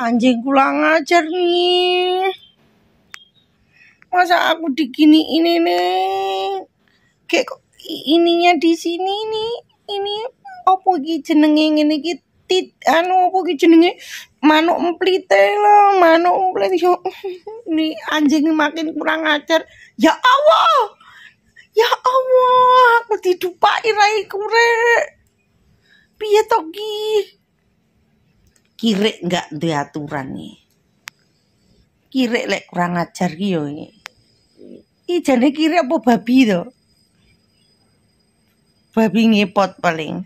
Anjing kurang ajar nih. Masa aku digini ini nih. Kayak ininya di sini nih. Ini opo ki jenenge ngene ki tit anu opo ki jenenge manuk emplite lo, manuk nih yo. Ini anjing makin kurang ajar. Ya Allah. Ya Allah, aku didupai rai kure. Piye to kirek nggak duwe aturan nih kirek lek kurang ajar ki ini ini iki kirek apa babi to babi ngepot paling